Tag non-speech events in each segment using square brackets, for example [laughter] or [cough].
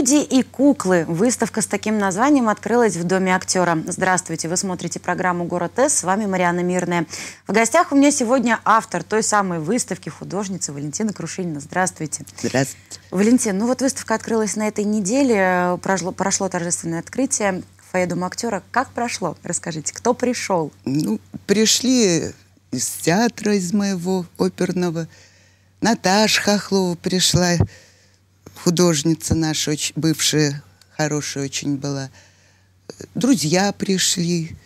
Люди и куклы. Выставка с таким названием открылась в Доме актера. Здравствуйте, вы смотрите программу «Город С». С вами Мариана Мирная. В гостях у меня сегодня автор той самой выставки, художница Валентина Крушинина. Здравствуйте. Здравствуйте. Валентин, ну вот выставка открылась на этой неделе. Прошло, прошло торжественное открытие фойе Дома актера. Как прошло? Расскажите, кто пришел? Ну, пришли из театра, из моего оперного. Наташа Хохлова пришла художница наша, очень, бывшая, хорошая очень была. Друзья пришли.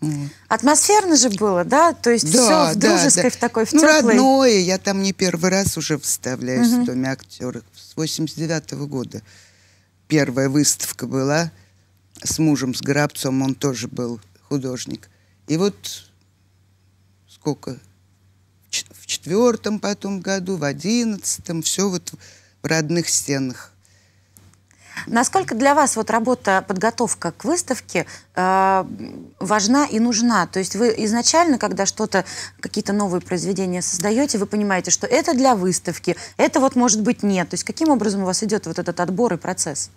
Вот. Атмосферно же было, да? То есть да, все в дружеской, да. в такой, в ну, теплой... родное, я там не первый раз уже вставляюсь угу. в Доме актеров. С 89 -го года первая выставка была с мужем, с грабцом, он тоже был художник. И вот сколько? В четвертом потом году, в одиннадцатом, все вот родных стенах. Насколько для вас вот работа, подготовка к выставке э, важна и нужна? То есть вы изначально, когда что-то, какие-то новые произведения создаете, вы понимаете, что это для выставки, это вот может быть нет. То есть каким образом у вас идет вот этот отбор и процесс?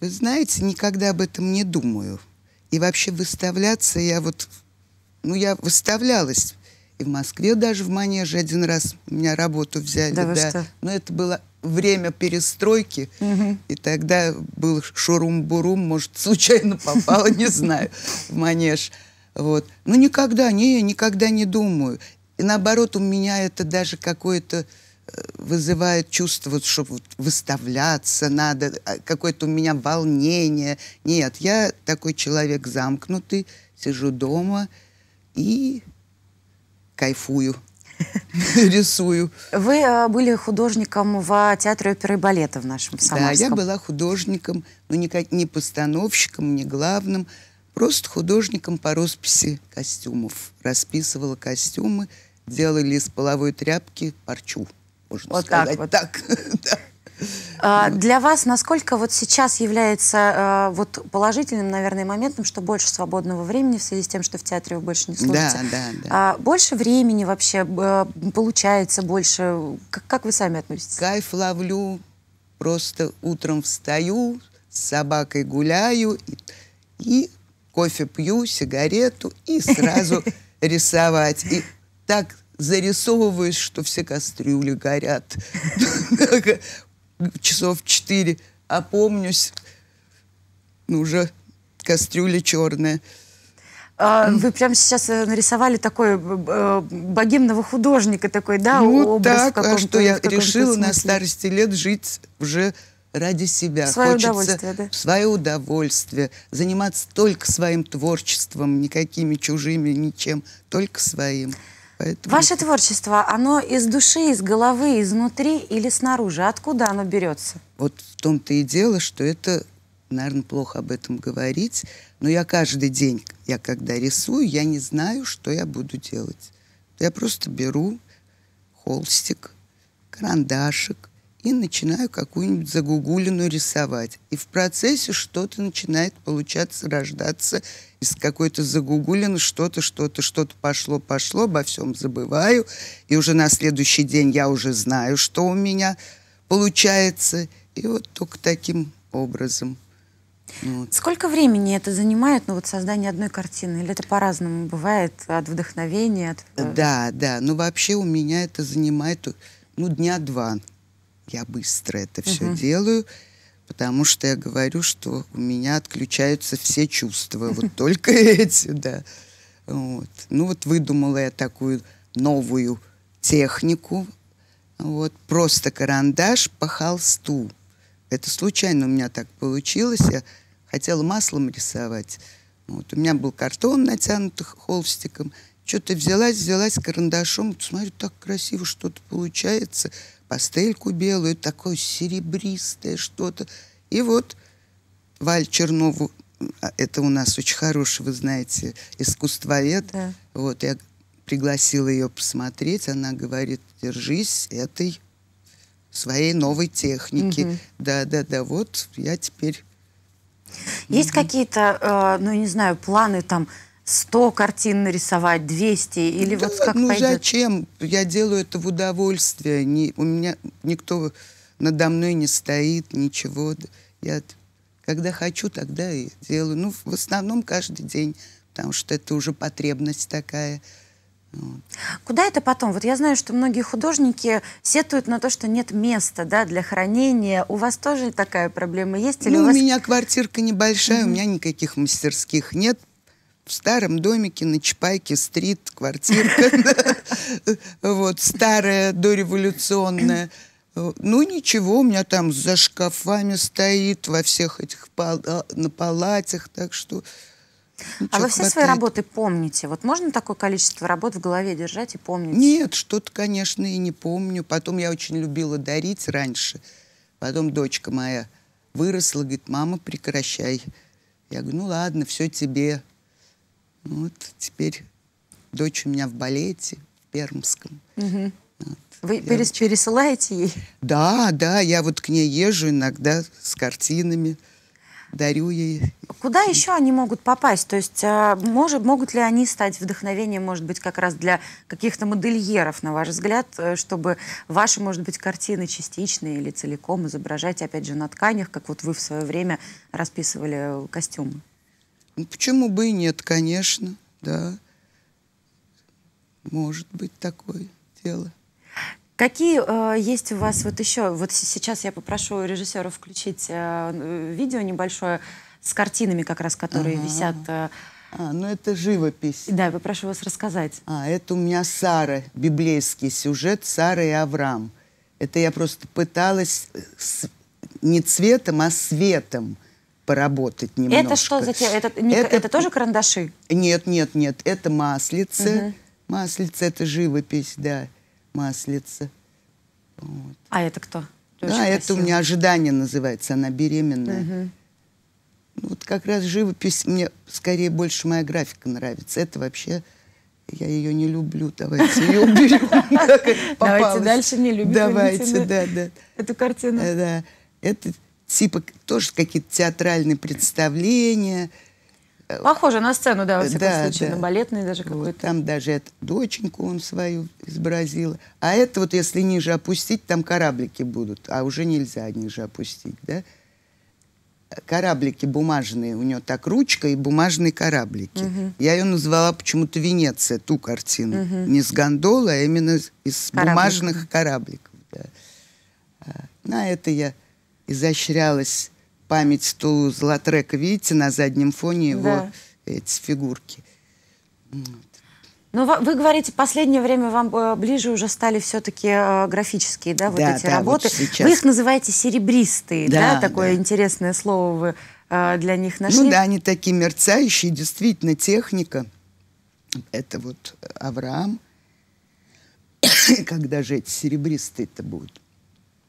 Вы знаете, никогда об этом не думаю. И вообще выставляться я вот... Ну, я выставлялась и в Москве даже в Манеже один раз меня работу взяли. Да, да. Что? Но это было время перестройки, угу. и тогда был шурум-бурум, может, [laughs] случайно попала, не знаю, в манеж. Вот. Ну, никогда, не, никогда не думаю. И наоборот, у меня это даже какое-то э, вызывает чувство, что вот выставляться надо, а какое-то у меня волнение. Нет, я такой человек замкнутый, сижу дома и кайфую. [laughs] рисую. Вы э, были художником в театре оперы и балета в нашем Самарском. Да, я была художником, но не, не постановщиком, не главным, просто художником по росписи костюмов. Расписывала костюмы, делали из половой тряпки парчу, можно вот сказать. Так, вот. так. [laughs] А, для вас насколько вот сейчас является а, вот положительным, наверное, моментом, что больше свободного времени в связи с тем, что в театре вы больше не служите? Да, да, да. больше времени вообще а, получается больше. Как, вы сами относитесь? Кайф ловлю, просто утром встаю, с собакой гуляю и, и кофе пью, сигарету и сразу [laughs] рисовать. И так зарисовываюсь, что все кастрюли горят. [laughs] часов четыре, опомнюсь, а ну, уже кастрюля черная. А, вы прямо сейчас э, нарисовали такой э, э, богемного художника такой, да, ну, образ так, а что я решила смысле. на старости лет жить уже ради себя. В свое Хочется удовольствие, да? В свое удовольствие. Заниматься только своим творчеством, никакими чужими, ничем, только своим. Поэтому... Ваше творчество, оно из души, из головы, изнутри или снаружи? Откуда оно берется? Вот в том-то и дело, что это, наверное, плохо об этом говорить, но я каждый день, я когда рисую, я не знаю, что я буду делать. Я просто беру холстик, карандашик, и начинаю какую-нибудь загугулину рисовать. И в процессе что-то начинает получаться, рождаться из какой-то загугулины, что-то, что-то, что-то пошло, пошло, обо всем забываю. И уже на следующий день я уже знаю, что у меня получается. И вот только таким образом. Вот. Сколько времени это занимает, ну вот создание одной картины? Или это по-разному бывает от вдохновения? От... Э, да, да. Ну вообще у меня это занимает ну дня два я быстро это все угу. делаю, потому что я говорю, что у меня отключаются все чувства, вот [laughs] только эти, да. Вот. Ну вот выдумала я такую новую технику, вот просто карандаш по холсту. Это случайно у меня так получилось, я хотела маслом рисовать. Вот. У меня был картон натянутый холстиком – что-то взялась, взялась карандашом, смотрю, так красиво что-то получается. Пастельку белую, такое серебристое что-то. И вот Валь Чернову, а, это у нас очень хороший, вы знаете, искусствовед. Да. Вот, я пригласила ее посмотреть, она говорит, держись этой своей новой техники. Угу. Да, да, да, вот я теперь. Есть угу. какие-то, э, ну, не знаю, планы там 100 картин нарисовать, 200 или да, вот как ну, пойдет? Ну зачем? Я делаю это в удовольствие. Не, у меня никто надо мной не стоит, ничего. Я когда хочу, тогда и делаю. Ну, в основном каждый день, потому что это уже потребность такая. Вот. Куда это потом? Вот я знаю, что многие художники сетуют на то, что нет места да, для хранения. У вас тоже такая проблема есть? Или ну, у, вас... у меня квартирка небольшая, mm-hmm. у меня никаких мастерских нет, в старом домике на Чапайке-стрит, квартирка, [laughs] вот, старая, дореволюционная. Ну, ничего, у меня там за шкафами стоит, во всех этих на палатах, так что... а вы все хватает. свои работы помните? Вот можно такое количество работ в голове держать и помнить? Нет, что-то, конечно, и не помню. Потом я очень любила дарить раньше. Потом дочка моя выросла, говорит, мама, прекращай. Я говорю, ну ладно, все тебе. Вот теперь дочь у меня в балете, в Пермском. Угу. Вот. Вы я... Перес пересылаете ей? Да, да, я вот к ней езжу иногда с картинами, дарю ей. Куда еще они могут попасть? То есть а, может, могут ли они стать вдохновением, может быть, как раз для каких-то модельеров, на ваш взгляд, э, чтобы ваши, может быть, картины частичные или целиком изображать, опять же, на тканях, как вот вы в свое время расписывали э, костюмы? Ну, почему бы и нет, конечно, да. Может быть такое дело. Какие э, есть у вас вот еще, вот сейчас я попрошу режиссера включить э, видео небольшое с картинами как раз, которые ага. висят. Э, а, ну это живопись. Да, я попрошу вас рассказать. А, это у меня Сара, библейский сюжет Сара и Авраам. Это я просто пыталась э, с, не цветом, а светом поработать немножко. Это что за те? Это, не, это, это тоже карандаши? Нет, нет, нет. Это маслица. Угу. Маслице — это живопись, да. Маслица. Вот. А это кто? Ты да, это у меня ожидание называется. Она беременная. Угу. вот как раз живопись мне скорее больше моя графика нравится. Это вообще я ее не люблю, давайте ее уберем. [laughs] Давайте дальше не любим. Давайте, да, да. Эту картину. Э, да, это типа тоже какие-то театральные представления. Э, Похоже на сцену, да, во э, всяком да, случае, да. на балетный даже какой-то. Вот, там даже эту доченьку он свою изобразил. А это вот если ниже опустить, там кораблики будут, а уже нельзя ниже опустить, да? Кораблики бумажные, у нее так ручка и бумажные кораблики. Угу. Я ее назвала почему-то Венеция, ту картину. Угу. Не с гондола, а именно из Кораблик. бумажных корабликов. Да. А, на это я изощрялась память Тулуз Латрека. Видите, на заднем фоне его да. эти фигурки. Вот. Ну, вы говорите, последнее время вам э, ближе уже стали все-таки э, графические, да, вот да, эти да, работы. Вот сейчас. Вы их называете серебристые, да, да? такое да. интересное слово вы э, для них ну нашли. Ну да, они такие мерцающие, действительно, техника. Это вот Авраам. [coughs] Когда же эти серебристые-то будут?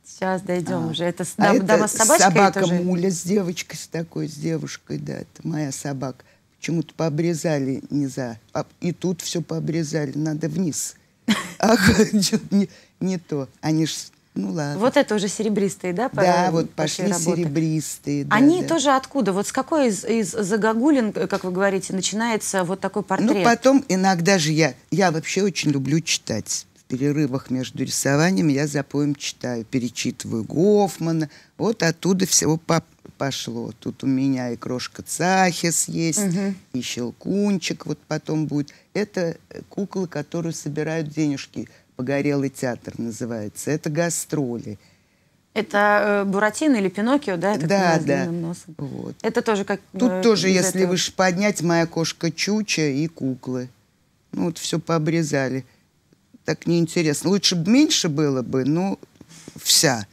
Сейчас дойдем а. уже. Это, а дам, это дама с собачкой? Собака тоже? Муля с девочкой, с такой, с девушкой, да. Это моя собака. Почему-то пообрезали не за... А, и тут все пообрезали, надо вниз. [laughs] Ах, не, не то. Они ж ну ладно. Вот это уже серебристые, да? да, вот пошли, серебристые. Они тоже откуда? Вот с какой из, из загогулин, э, как вы говорите, начинается вот такой ну, портрет? Ну потом иногда же я, я вообще очень люблю читать перерывах между рисованием я за поем читаю, перечитываю Гофмана. Вот оттуда всего по пошло. Тут у меня и крошка Цахис есть, угу. и Щелкунчик вот потом будет. Это э, куклы, которые собирают денежки. Погорелый театр называется. Это гастроли. Это э, Буратино или Пиноккио, да? Это да, да. Носом. Вот. Это тоже как... Тут э, тоже, если этого... выше поднять, моя кошка Чуча и куклы. Ну, вот все пообрезали так неинтересно. Лучше бы меньше было бы, ну, вся.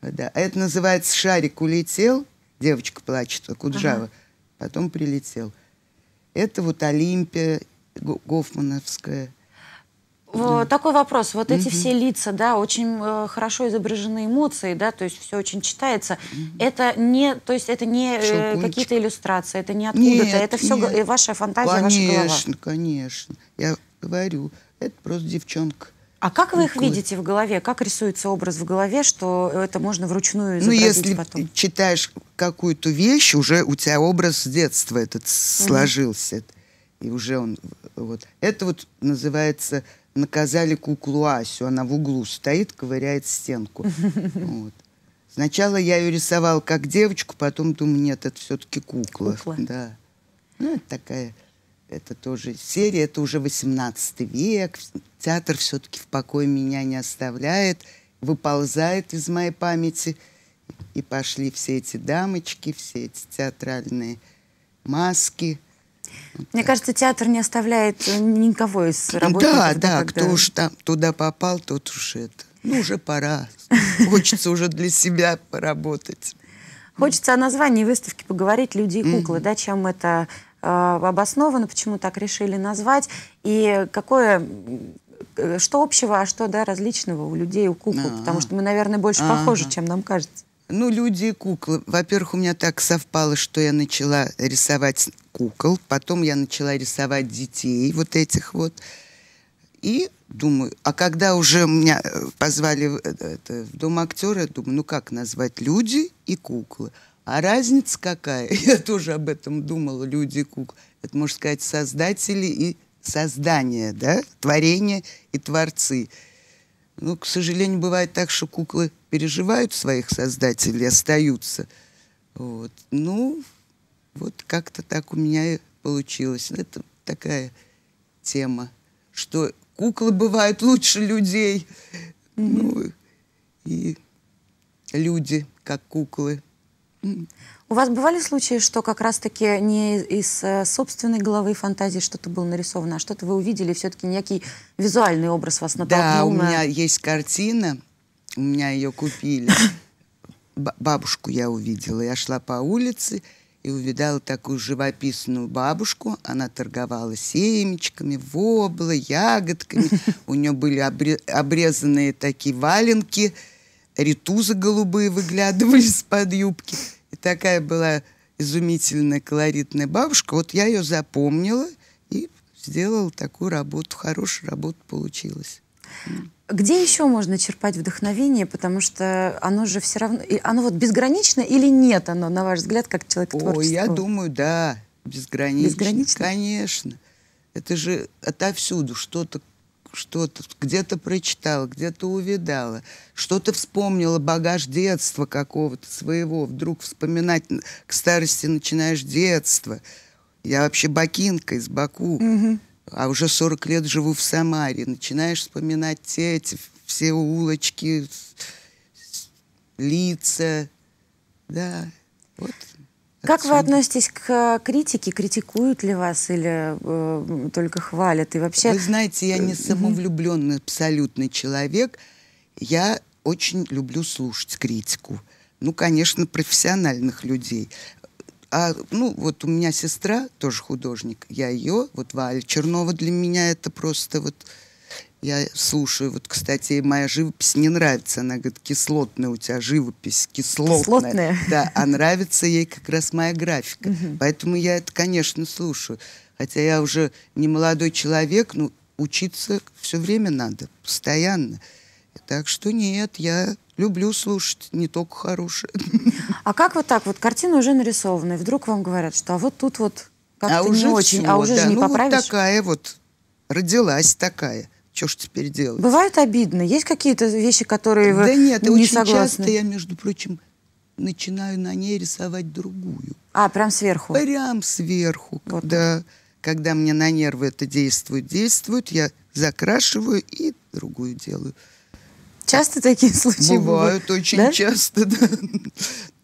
Да. А это называется «Шарик улетел», девочка плачет, Куджава, ага. потом прилетел. Это вот Олимпия Гофмановская. Вот, да. Такой вопрос. Вот угу. эти все лица, да, очень э, хорошо изображены эмоции, да, то есть все очень читается. Угу. Это не, то есть это не э, какие-то иллюстрации, это не откуда-то, это все нет. ваша фантазия, конечно, ваша голова. Конечно, конечно. Я говорю, это просто девчонка. А как вы их Николай. видите в голове? Как рисуется образ в голове, что это можно вручную ну, изобразить Ну, если потом? читаешь какую-то вещь, уже у тебя образ с детства этот угу. сложился. И уже он... Вот. Это вот называется «Наказали куклу Асю». Она в углу стоит, ковыряет стенку. [laughs] Вот. Сначала я ее рисовал как девочку, потом думаю, нет, это все-таки кукла. кукла. Да. Ну, это такая это тоже серия, это уже 18 век. Театр все-таки в покое меня не оставляет, выползает из моей памяти. И пошли все эти дамочки, все эти театральные маски. Вот Мне так. кажется, театр не оставляет никого из работников. Да, да, когда... кто уж там туда попал, тот уж это. Ну, уже пора. Хочется уже для себя поработать. Хочется о названии выставки поговорить «Люди и куклы да, чем это Э, обосновано, почему так решили назвать, и какое э, что общего, а что да, различного у людей, у кукол, А-а-а. потому что мы, наверное, больше А-а-а. похожи, чем нам кажется. Ну, люди и куклы. Во-первых, у меня так совпало, что я начала рисовать кукол, потом я начала рисовать детей вот этих вот. И думаю, а когда уже меня э, позвали это, в Дом актера, думаю, ну как назвать люди и куклы? А разница какая? [laughs] Я тоже об этом думала, люди кук Это, можно сказать, создатели и создание, да? Творение и творцы. Ну, к сожалению, бывает так, что куклы переживают своих создателей, остаются. Вот. Ну, вот как-то так у меня и получилось. Это такая тема, что куклы бывают лучше людей. Ну, и люди, как куклы, у вас бывали случаи, что как раз-таки не из э, собственной головы фантазии что-то было нарисовано, а что-то вы увидели, все-таки некий визуальный образ вас натолкнул? Да, у меня есть картина, у меня ее купили. [laughs] Бабушку я увидела. Я шла по улице и увидала такую живописную бабушку. Она торговала семечками, воблой, ягодками. [laughs] У нее были обрезанные такие валенки – ритузы голубые выглядывали [laughs] из-под юбки. И такая была изумительная колоритная бабушка. Вот я ее запомнила и сделала такую работу. Хорошая работа получилась. Где еще можно черпать вдохновение, потому что оно же все равно, оно вот безгранично или нет оно, на ваш взгляд, как человек творчества? Ой, я думаю, да, безгранично. Безгранично? Конечно. Это же отовсюду что-то что-то где-то прочитала, где-то увидала, что-то вспомнила, багаж детства какого-то своего. Вдруг вспоминать к старости начинаешь детство. Я вообще бакинка из Баку. Угу. А уже 40 лет живу в Самаре. Начинаешь вспоминать те эти все улочки, лица. Да, вот как вы относитесь к э, критике? Критикуют ли вас или э, только хвалят? И вообще... Вы знаете, я э, не самовлюбленный абсолютный человек. Я очень люблю слушать критику. Ну, конечно, профессиональных людей. А, ну, вот у меня сестра тоже художник. Я ее, вот Валя Чернова для меня это просто вот я слушаю, вот, кстати, моя живопись не нравится. Она говорит, кислотная у тебя живопись, кислотная. кислотная. Да, а нравится ей как раз моя графика. Поэтому я это, конечно, слушаю. Хотя я уже не молодой человек, но ну, учиться все время надо, постоянно. Так что нет, я люблю слушать не только хорошее. А как вот так вот картина уже нарисована, и вдруг вам говорят, что а вот тут вот как-то а не уже очень, всего, а уже да. не ну, поправишь? Вот такая вот родилась такая. Что ж теперь делать? Бывает обидно? Есть какие-то вещи, которые да вы Да нет, не очень согласны? часто я, между прочим, начинаю на ней рисовать другую. А, прям сверху? Прям сверху. Вот. Когда, когда мне на нервы это действует, действует, я закрашиваю и другую делаю. Часто такие случаи бывают? Бывают очень да? часто, [laughs] да.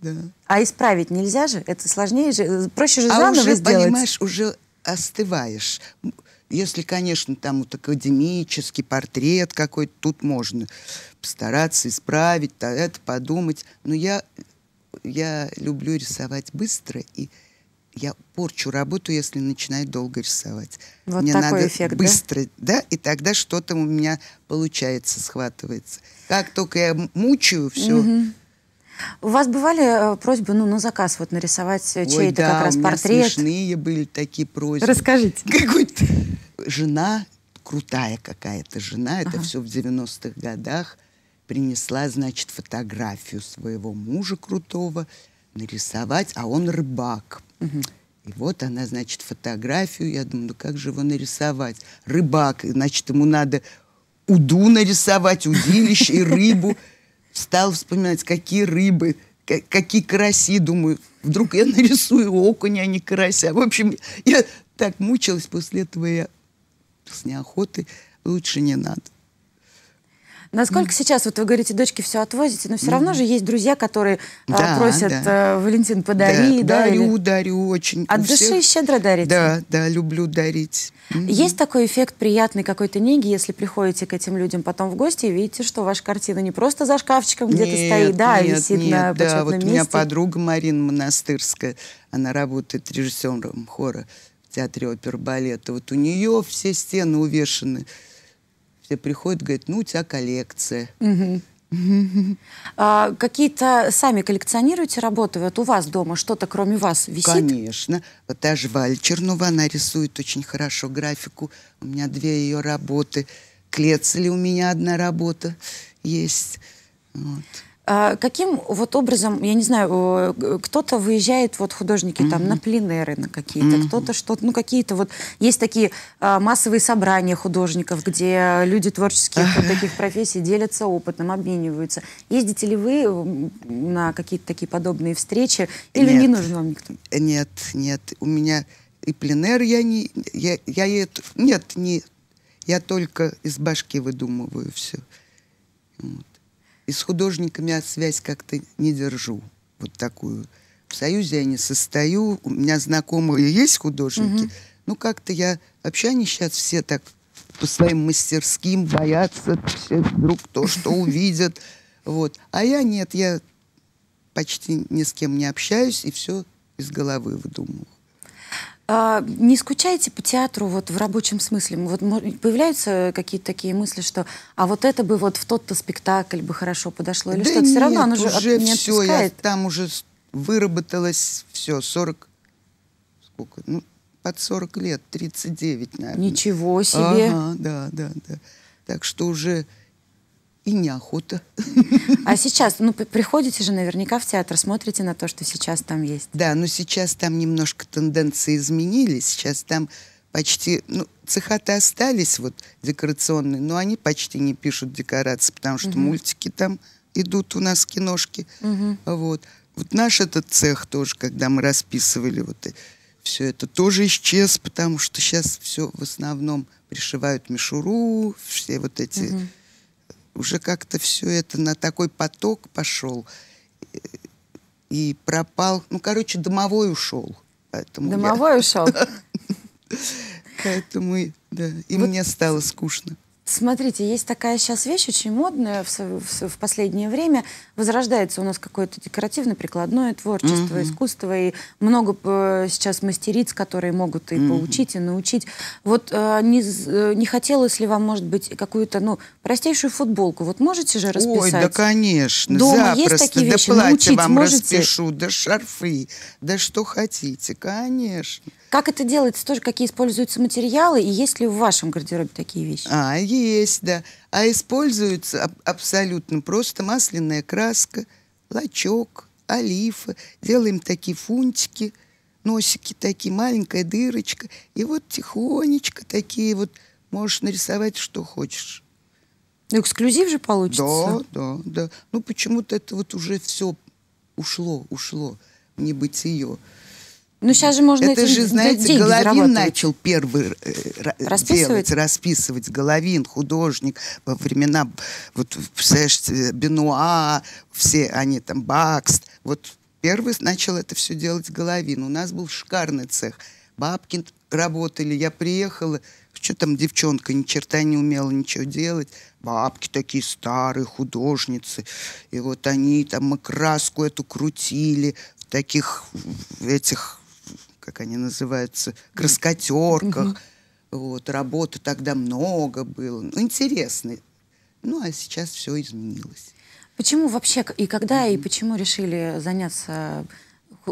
да. А исправить нельзя же? Это сложнее же? Э, проще же а заново уже, сделать? понимаешь, уже остываешь. Если, конечно, там вот академический портрет какой-то, тут можно постараться исправить, а это подумать. Но я, я люблю рисовать быстро, и я порчу работу, если начинаю долго рисовать. Вот Мне такой надо эффект, быстро, да? да? И тогда что-то у меня получается, схватывается. Как только я мучаю все, угу у вас бывали э, просьбы ну, на заказ вот нарисовать э, чей-то да, как раз у меня портрет? смешные были такие просьбы. Расскажите. [laughs] Какой-то жена, крутая какая-то жена, это ага. все в 90-х годах, принесла, значит, фотографию своего мужа крутого нарисовать, а он рыбак. Угу. И вот она, значит, фотографию, я думаю, ну как же его нарисовать? Рыбак, значит, ему надо уду нарисовать, удилище и рыбу стал вспоминать, какие рыбы, какие караси, думаю, вдруг я [laughs] нарисую окуня, а не карася. В общем, я так мучилась после этого, я с неохотой лучше не надо. Насколько mm. сейчас, вот вы говорите, дочки все отвозите, но все mm. равно же есть друзья, которые а, да, а, просят да. Э, Валентин подари. Да, да, дарю, или... дарю очень. От души всех... щедро дарить. Да, да, люблю дарить. Mm-hmm. Есть такой эффект приятной какой-то неги, если приходите к этим людям потом в гости и видите, что ваша картина не просто за шкафчиком где-то стоит, да, а нет, висит нет, на да, вот месте. У меня подруга Марина Монастырская, она работает режиссером хора в театре опер-балета. Вот у нее все стены увешаны все приходят, говорят, ну, у тебя коллекция. [laughs] а, какие-то сами коллекционируете работы? Вот у вас дома что-то кроме вас висит? Конечно. Вот та же Валь Чернова, она рисует очень хорошо графику. У меня две ее работы. Клецели у меня одна работа есть. Вот. А каким вот образом, я не знаю, э, кто-то выезжает, вот художники mm-hmm. там на пленеры на какие-то, mm-hmm. кто-то что-то, ну какие-то вот, есть такие а, массовые собрания художников, где люди творческие вот, таких профессий делятся опытом, обмениваются. Ездите ли вы на какие-то такие подобные встречи или нет. не нужен вам никто? Нет, нет, у меня и пленер я не, я, я это, нет, не, я только из башки выдумываю все. Вот. И с художниками я связь как-то не держу. Вот такую. В Союзе я не состою. У меня знакомые есть художники. Угу. Ну, как-то я... Вообще они сейчас все так по своим мастерским боятся все вдруг то, что [laughs] увидят. Вот. А я нет, я почти ни с кем не общаюсь и все из головы выдумываю. А, не скучаете по театру вот в рабочем смысле? Вот появляются какие-то такие мысли, что а вот это бы вот в тот-то спектакль бы хорошо подошло или да что? Нет, все равно оно уже от, не все, отпускает. я там уже выработалось все 40 сколько ну под 40 лет 39 наверное. Ничего себе. Ага, да, да, да. Так что уже и неохота. А сейчас, ну, приходите же наверняка в театр, смотрите на то, что сейчас там есть. Да, но сейчас там немножко тенденции изменились, сейчас там почти, ну, цехаты остались вот декорационные, но они почти не пишут декорации, потому что угу. мультики там идут у нас, киношки, угу. вот. Вот наш этот цех тоже, когда мы расписывали вот все это, тоже исчез, потому что сейчас все в основном пришивают мишуру, все вот эти... Угу уже как-то все это на такой поток пошел и пропал. Ну, короче, домовой ушел. Поэтому домовой я... ушел. [laughs] Поэтому, да, и мне стало скучно. Смотрите, есть такая сейчас вещь, очень модная в, в, в последнее время. Возрождается у нас какое-то декоративно-прикладное творчество, угу. искусство, и много э, сейчас мастериц, которые могут и угу. поучить, и научить. Вот э, не, э, не хотелось ли вам, может быть, какую-то, ну, простейшую футболку? Вот можете же расписать? Ой, да, конечно, Дома запросто. Есть такие вещи? Да платье Научить вам можете? распишу, да шарфы, да что хотите, конечно. Как это делается? Тоже какие используются материалы? И есть ли в вашем гардеробе такие вещи? А, есть, да. А используется абсолютно просто масляная краска, лачок, олифа. Делаем такие фунтики, носики такие, маленькая дырочка. И вот тихонечко такие вот можешь нарисовать, что хочешь. Ну, эксклюзив же получится. Да, да, да. Ну, почему-то это вот уже все ушло, ушло не быть ее. Ну, сейчас же можно Это же, знаете, Головин начал первый э, э, расписывать? делать, расписывать. Головин, художник во времена, вот, представляешь, э, Бенуа, все они там, Бакст. Вот первый начал это все делать Головин. У нас был шикарный цех. Бабкин работали, я приехала, что там девчонка ни черта не умела ничего делать. Бабки такие старые, художницы. И вот они там и краску эту крутили в таких этих как они называются, краскотерках. Вот, работы тогда много было. Ну, интересно. Ну, а сейчас все изменилось. Почему вообще, и когда, и почему решили заняться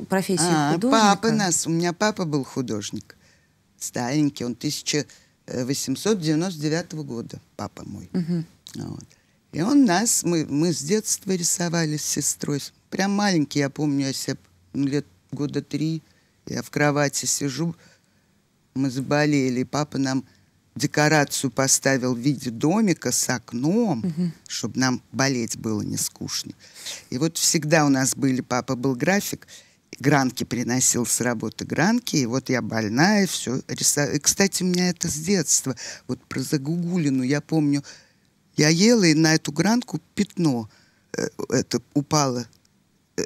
профессией а, художника? Папа нас, у меня папа был художник. Старенький, он 1899 э, года, папа мой. Вот. И он нас, мы, мы с детства рисовали с сестрой. Прям маленький, я помню, я себе ну, лет года три я в кровати сижу, мы заболели, папа нам декорацию поставил в виде домика с окном, угу. чтобы нам болеть было не скучно. И вот всегда у нас были, папа был график, гранки приносил с работы гранки, и вот я больная, все рисую. кстати, у меня это с детства, вот про загугулину, я помню, я ела, и на эту гранку пятно э, это упало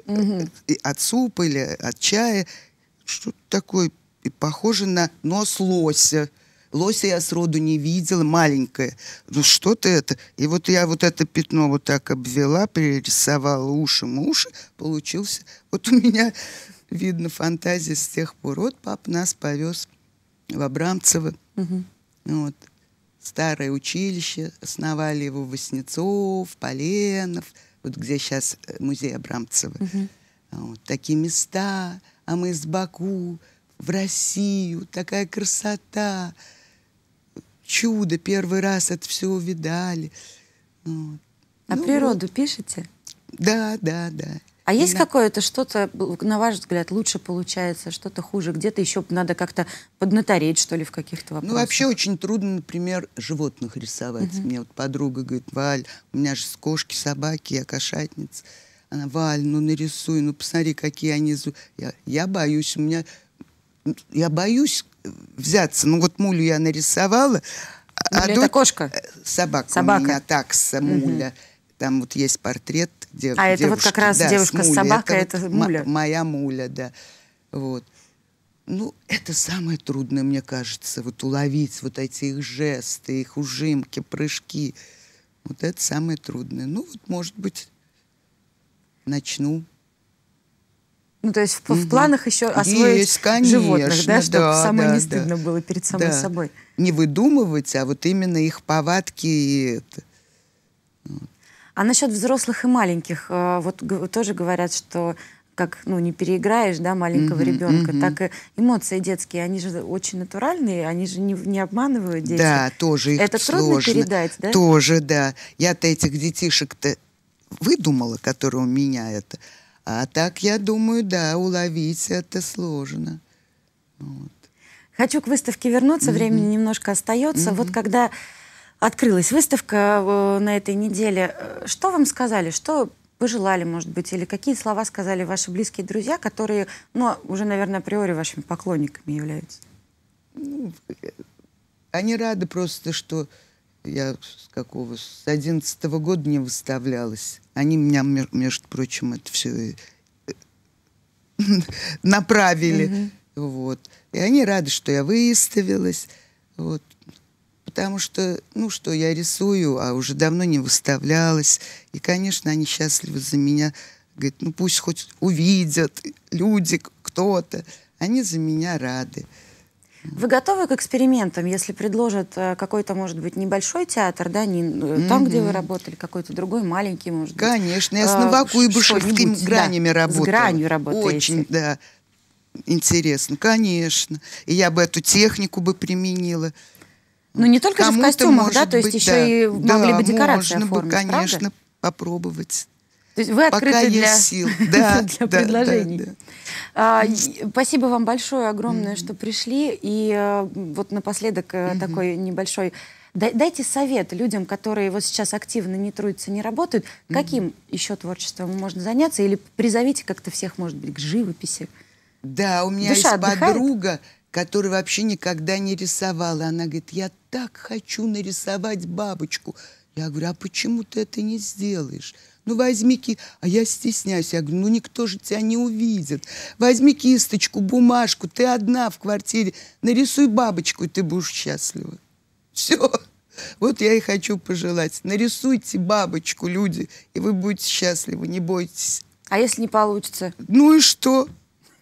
угу. от супа или от чая, что такое похоже на нос лося. Лося я сроду не видела, маленькая. Ну что-то это. И вот я вот это пятно вот так обвела, перерисовала ушем уши, получился. Вот у меня, видно, фантазия с тех пор. Вот пап нас повез в Абрамцево. Угу. Вот. Старое училище, основали его Воснецов, Поленов, вот где сейчас э, музей Абрамцева. Угу. Вот такие места, а мы с Баку в Россию, такая красота, чудо, первый раз это все увидали. Вот. А ну, природу вот. пишете? Да, да, да. А есть да. какое-то что-то, на ваш взгляд, лучше получается, что-то хуже? Где-то еще надо как-то поднатореть, что ли, в каких-то ну, вопросах? Ну, вообще очень трудно, например, животных рисовать. Угу. Мне вот подруга говорит, Валь, у меня же кошки, собаки, я кошатница. Она, Валь, ну нарисуй, ну посмотри, какие они... Я, я боюсь, у меня... Я боюсь э, взяться. Ну вот мулю я нарисовала. А муля а это дочь... Э, кошка? Собака, Собака. у меня такса, муля. Угу. Там вот есть портрет дев... А девушки. это вот как раз да, девушка с, муля. с собакой, это, это вот муля. моя муля, да. Вот. Ну, это самое трудное, мне кажется, вот уловить вот эти их жесты, их ужимки, прыжки. Вот это самое трудное. Ну, вот, может быть, начну. Ну, то есть в, угу. в планах еще освоить есть, конечно, животных, да, чтобы да, самой да, не стыдно да. было перед самой да. собой. Не выдумывать, а вот именно их повадки и это. А насчет взрослых и маленьких, э, вот тоже говорят, что как ну не переиграешь, да, маленького mm-hmm, ребенка, mm-hmm. так и эмоции детские, они же очень натуральные, они же не, не обманывают дети. Да, тоже их Это сложно. трудно передать, да? Тоже, да. Я-то этих детишек-то выдумала, которая у меня это. А так, я думаю, да, уловить это сложно. Вот. Хочу к выставке вернуться, mm-hmm. времени немножко остается. Mm-hmm. Вот когда открылась выставка э, на этой неделе, э, что вам сказали, что пожелали, может быть, или какие слова сказали ваши близкие друзья, которые, ну, уже, наверное, априори вашими поклонниками являются? Ну, э, они рады просто, что я с какого, с 11 года не выставлялась. Они меня, между прочим, это все э, [laughs] направили. Вот. И они рады, что я выставилась. Вот. Потому что, ну что, я рисую, а уже давно не выставлялась. И, конечно, они счастливы за меня. Говорят, ну пусть хоть увидят люди, кто-то. Они за меня рады. Вы готовы к экспериментам, если предложат э, какой-то, может быть, небольшой театр, да, не mm-hmm. там, где вы работали, какой-то другой маленький, может быть? Конечно, я с э, Новокуйбышевскими гранями да, работала. С гранью работаете. Очень, да, интересно, конечно. И я бы эту технику бы применила. Ну, не только же в костюмах, да, то есть быть, еще и могли да, бы декорации можно оформить, бы, конечно, правда? попробовать то есть вы открыты Пока для, сил. [laughs] Да, [laughs] для да, предложений. Да, да. А, спасибо вам большое, огромное, mm-hmm. что пришли. И а, вот напоследок mm-hmm. такой небольшой... Дайте совет людям, которые вот сейчас активно не трудятся, не работают. Mm-hmm. Каким еще творчеством можно заняться? Или призовите как-то всех, может быть, к живописи? Да, у меня Душа есть отдыхает? подруга, которая вообще никогда не рисовала. Она говорит, я так хочу нарисовать бабочку. Я говорю, а почему ты это не сделаешь? Ну, возьми ки... А я стесняюсь. Я говорю, ну, никто же тебя не увидит. Возьми кисточку, бумажку. Ты одна в квартире. Нарисуй бабочку, и ты будешь счастлива. Все. Вот я и хочу пожелать. Нарисуйте бабочку, люди, и вы будете счастливы, не бойтесь. А если не получится? Ну и что?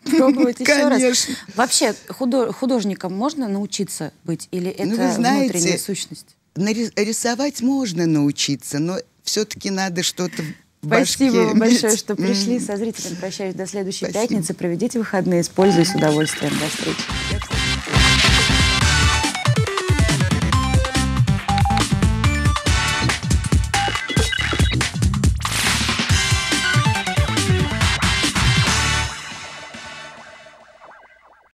Пробовать еще раз. Вообще, художникам можно научиться быть? Или ну, это ну, знаете, внутренняя сущность? Нарисовать можно научиться, но все-таки надо что-то Спасибо вам большое, что пришли. Со зрителями прощаюсь до следующей Спасибо. пятницы. Проведите выходные, используйте с удовольствием. До встречи.